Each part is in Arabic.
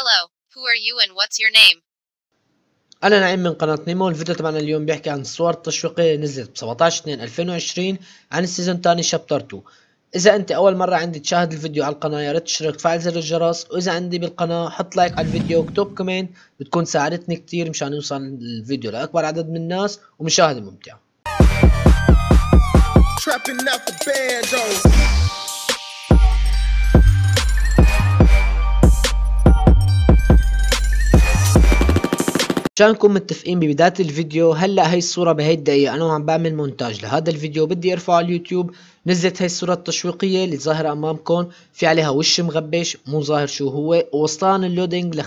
Hello, who are you and what's your name? أنا نعيم من قناة نيمو الفيديو تبعنا اليوم بيحكي عن الصور التشويقية اللي نزلت ب 17 2 2020 عن السيزون الثاني شابتر 2 إذا أنت أول مرة عندي تشاهد الفيديو على القناة يا ريت تشترك وتفعل زر الجرس وإذا عندي بالقناة حط لايك على الفيديو واكتب كومنت بتكون ساعدتني كتير مشان يوصل الفيديو لأكبر عدد من الناس ومشاهدة ممتعة عشان نكون متفقين ببداية الفيديو هلا هي الصورة بهي الدقيقة انا وعم بعمل مونتاج لهذا الفيديو بدي ارفعه على اليوتيوب نزلت هي الصورة التشويقية اللي ظاهرة امامكم في عليها وش مغبش مو ظاهر شو هو ووصلان اللودينج ل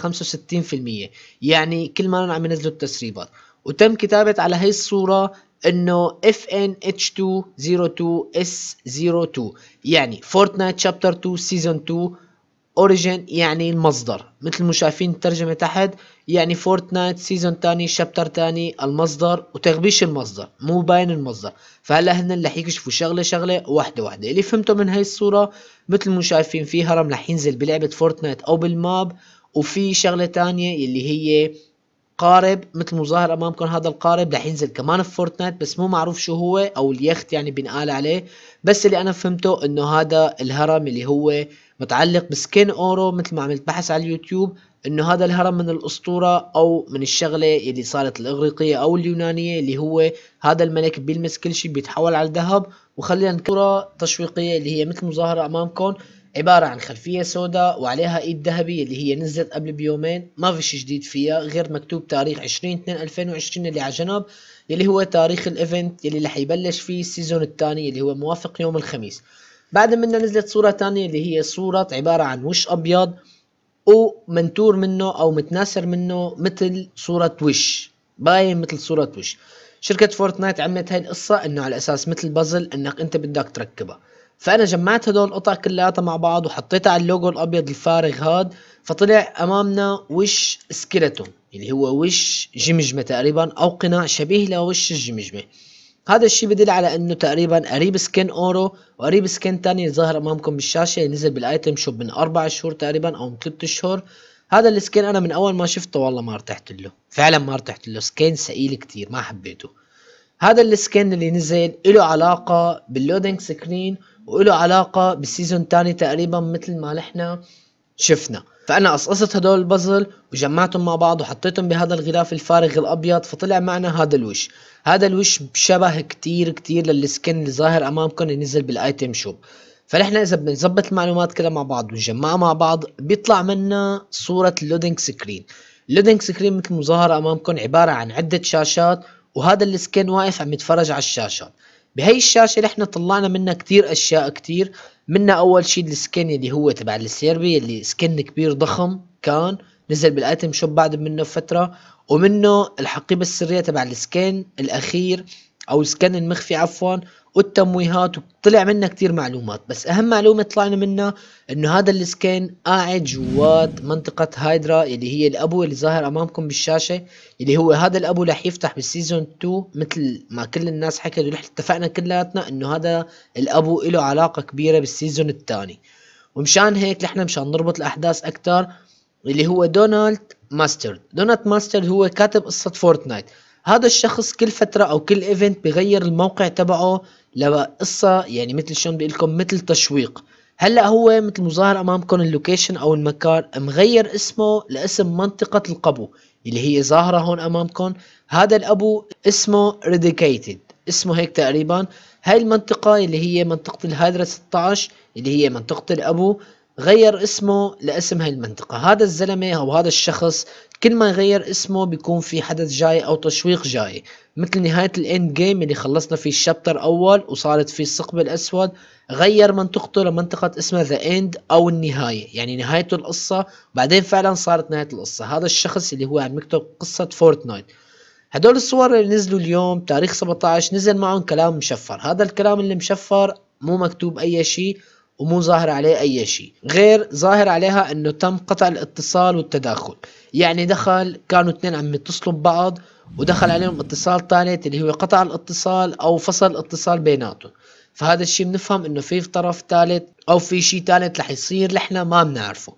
65% يعني كل ما أنا عم ينزلوا التسريبات وتم كتابة على هي الصورة انه fnh 202 s 02 يعني فورتنايت شابتر 2 سيزون 2 اوريجين يعني المصدر مثل ما شايفين الترجمة تحت يعني فورتنايت سيزون تاني شابتر تاني المصدر وتغبيش المصدر مو باين المصدر فهلا هن رح يكشفوا شغلة شغلة واحدة واحدة اللي فهمته من هاي الصورة مثل ما شايفين في هرم رح ينزل بلعبة فورتنايت او بالماب وفي شغلة تانية اللي هي قارب مثل مظاهر امامكم هذا القارب رح ينزل كمان في فورتنايت بس مو معروف شو هو او اليخت يعني بنقال عليه بس اللي انا فهمته انه هذا الهرم اللي هو متعلق بسكين اورو مثل ما عملت بحث على اليوتيوب انه هذا الهرم من الاسطورة او من الشغلة اللي صارت الاغريقية او اليونانية اللي هو هذا الملك بيلمس كل شيء بيتحول على الذهب وخلينا نكرة تشويقية اللي هي مثل مظاهرة امامكم عبارة عن خلفية سوداء وعليها ايد ذهبية اللي هي نزلت قبل بيومين ما في شيء جديد فيها غير مكتوب تاريخ 20 2 2020 اللي على جنب اللي هو تاريخ الايفنت اللي رح يبلش فيه السيزون الثاني اللي هو موافق يوم الخميس بعد منها نزلت صورة تانية اللي هي صورة عبارة عن وش أبيض ومنتور منه أو متناسر منه مثل صورة وش باين مثل صورة وش شركة فورتنايت عملت هاي القصة إنه على أساس مثل بازل إنك أنت بدك تركبها فأنا جمعت هدول القطع كلياتها مع بعض وحطيتها على اللوجو الأبيض الفارغ هاد فطلع أمامنا وش سكيلتون اللي يعني هو وش جمجمة تقريبا أو قناع شبيه لوش الجمجمة هذا الشيء بدل على انه تقريبا قريب سكن اورو وقريب سكن تاني ظاهر امامكم بالشاشه اللي يعني نزل بالايتم شوب من اربع شهور تقريبا او من ثلاث شهور هذا السكين انا من اول ما شفته والله ما ارتحت له فعلا ما ارتحت له سكين ثقيل كتير ما حبيته هذا السكين اللي نزل له علاقة باللودينج سكرين وله علاقة بالسيزون تاني تقريبا مثل ما نحنا شفنا فانا قصقصت هدول البازل وجمعتهم مع بعض وحطيتهم بهذا الغلاف الفارغ الابيض فطلع معنا هذا الوش هذا الوش شبه كتير كتير للسكن اللي ظاهر امامكم اللي نزل بالايتم شوب فنحن اذا بنظبط المعلومات كلها مع بعض ونجمعها مع بعض بيطلع منا صورة اللودينج سكرين اللودينج سكرين مثل مظاهرة امامكم عبارة عن عدة شاشات وهذا السكين واقف عم يتفرج على الشاشات بهي الشاشة نحن طلعنا منها كتير اشياء كتير منا اول شيء السكن اللي هو تبع السيربي اللي سكن كبير ضخم كان نزل بالاتم شوب بعد منه فتره ومنه الحقيبه السريه تبع السكن الاخير او السكن المخفي عفوا والتمويهات وطلع منا كثير معلومات بس اهم معلومه طلعنا منها انه هذا السكين قاعد جوات منطقه هايدرا اللي هي الابو اللي ظاهر امامكم بالشاشه اللي هو هذا الابو رح يفتح بالسيزون 2 مثل ما كل الناس حكت ونحن اتفقنا كلياتنا انه هذا الابو له علاقه كبيره بالسيزون الثاني ومشان هيك نحن مشان نربط الاحداث اكثر اللي هو دونالد ماسترد دونالد ماسترد هو كاتب قصه فورتنايت هذا الشخص كل فتره او كل ايفنت بغير الموقع تبعه لقصه يعني مثل شلون بقول لكم مثل تشويق هلا هو مثل مظاهر امامكم اللوكيشن او المكان مغير اسمه لاسم منطقه القبو اللي هي ظاهره هون امامكم هذا الابو اسمه ريديكيتد اسمه هيك تقريبا هاي المنطقة اللي هي منطقة الهادرة 16 اللي هي منطقة الأبو غير اسمه لاسم هاي المنطقة هذا الزلمة أو هذا الشخص كل ما يغير اسمه بيكون في حدث جاي أو تشويق جاي مثل نهاية الإند جيم اللي خلصنا فيه الشابتر أول وصارت فيه الثقب الأسود غير منطقته لمنطقة اسمها ذا إند أو النهاية يعني نهاية القصة بعدين فعلا صارت نهاية القصة هذا الشخص اللي هو عم يكتب قصة فورتنايت هدول الصور اللي نزلوا اليوم تاريخ 17 نزل معهم كلام مشفر هذا الكلام اللي مشفر مو مكتوب أي شيء ومو ظاهر عليه أي شيء غير ظاهر عليها أنه تم قطع الاتصال والتداخل يعني دخل كانوا اثنين عم يتصلوا ببعض ودخل عليهم اتصال ثالث اللي هو قطع الاتصال أو فصل الاتصال بيناتهم فهذا الشيء بنفهم انه في طرف ثالث او في شيء ثالث رح يصير لحنا ما بنعرفه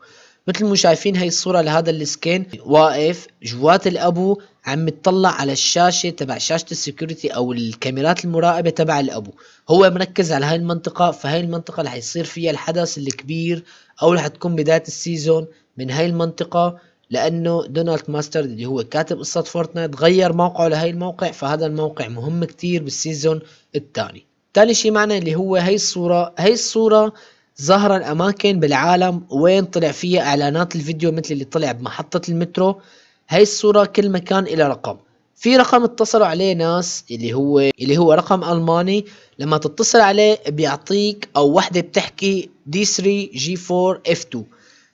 مثل ما شايفين هي الصوره لهذا السكين واقف جوات الابو عم يتطلع على الشاشه تبع شاشه السكيورتي او الكاميرات المراقبه تبع الابو هو مركز على هاي المنطقه فهاي المنطقه رح يصير فيها الحدث الكبير او رح تكون بدايه السيزون من هاي المنطقه لانه دونالد ماستر اللي هو كاتب قصه فورتنايت غير موقعه لهي الموقع فهذا الموقع مهم كتير بالسيزون الثاني تاني شيء معنا اللي هو هي الصورة هي الصورة ظهر اماكن بالعالم وين طلع فيها اعلانات الفيديو مثل اللي طلع بمحطة المترو هاي الصورة كل مكان إلى رقم في رقم اتصلوا عليه ناس اللي هو اللي هو رقم الماني لما تتصل عليه بيعطيك او وحده بتحكي D3 G4 F2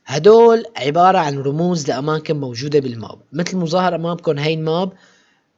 هدول عبارة عن رموز لأماكن موجودة بالماب مثل مظاهر أمامكم هاي الماب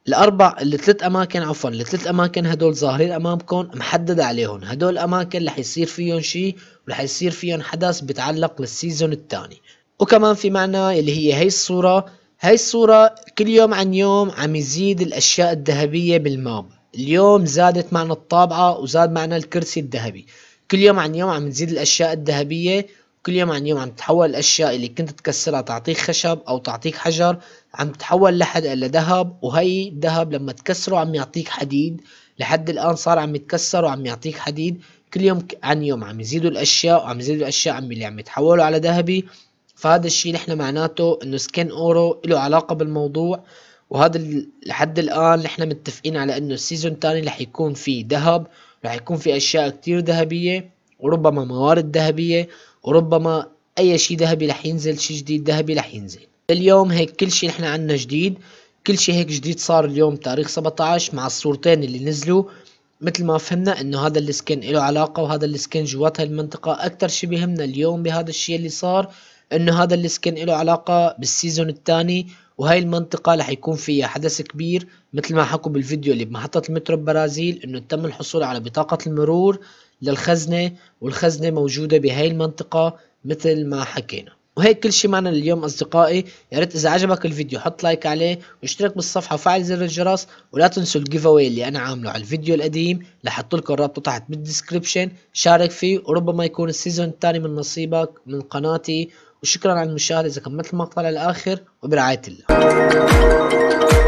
الاربع الثلاث اماكن عفوا الثلاث اماكن هدول ظاهرين امامكم محدد عليهم هدول الاماكن رح يصير فيهم شيء ورح يصير فيهم حدث بتعلق بالسيزون الثاني وكمان في معنا اللي هي هي الصوره هاي الصورة كل يوم عن يوم عم يزيد الأشياء الذهبية بالماب اليوم زادت معنا الطابعة وزاد معنا الكرسي الذهبي كل يوم عن يوم عم تزيد الأشياء الذهبية كل يوم عن يوم عم تتحول الأشياء اللي كنت تكسرها تعطيك خشب أو تعطيك حجر عم تتحول لحد لذهب وهي الذهب لما تكسره عم يعطيك حديد لحد الآن صار عم يتكسر وعم يعطيك حديد كل يوم عن يوم عم يزيدوا الأشياء وعم يزيدوا الأشياء عم اللي عم يتحولوا على ذهبي فهذا الشيء نحن معناته إنه سكن أورو له علاقة بالموضوع وهذا لحد الآن نحن متفقين على إنه السيزون الثاني رح يكون في ذهب رح يكون في أشياء كتير ذهبية وربما موارد ذهبية وربما اي شيء ذهبي رح ينزل شيء جديد ذهبي رح ينزل اليوم هيك كل شيء نحن عندنا جديد كل شيء هيك جديد صار اليوم تاريخ 17 مع الصورتين اللي نزلوا مثل ما فهمنا انه هذا السكن له علاقة وهذا السكن جوات هالمنطقة اكثر شيء بيهمنا اليوم بهذا الشيء اللي صار انه هذا السكن له علاقة بالسيزون الثاني وهي المنطقة رح يكون فيها حدث كبير مثل ما حكوا بالفيديو اللي بمحطة المترو ببرازيل انه تم الحصول على بطاقة المرور للخزنة والخزنة موجودة بهاي المنطقة مثل ما حكينا وهيك كل شيء معنا لليوم اصدقائي يا ريت اذا عجبك الفيديو حط لايك عليه واشترك بالصفحه وفعل زر الجرس ولا تنسوا الجيف اواي اللي انا عامله على الفيديو القديم لحط لكم رابطه تحت بالديسكربشن شارك فيه وربما يكون السيزون الثاني من نصيبك من قناتي وشكرا على المشاهده اذا كملت المقطع للاخر وبرعايه الله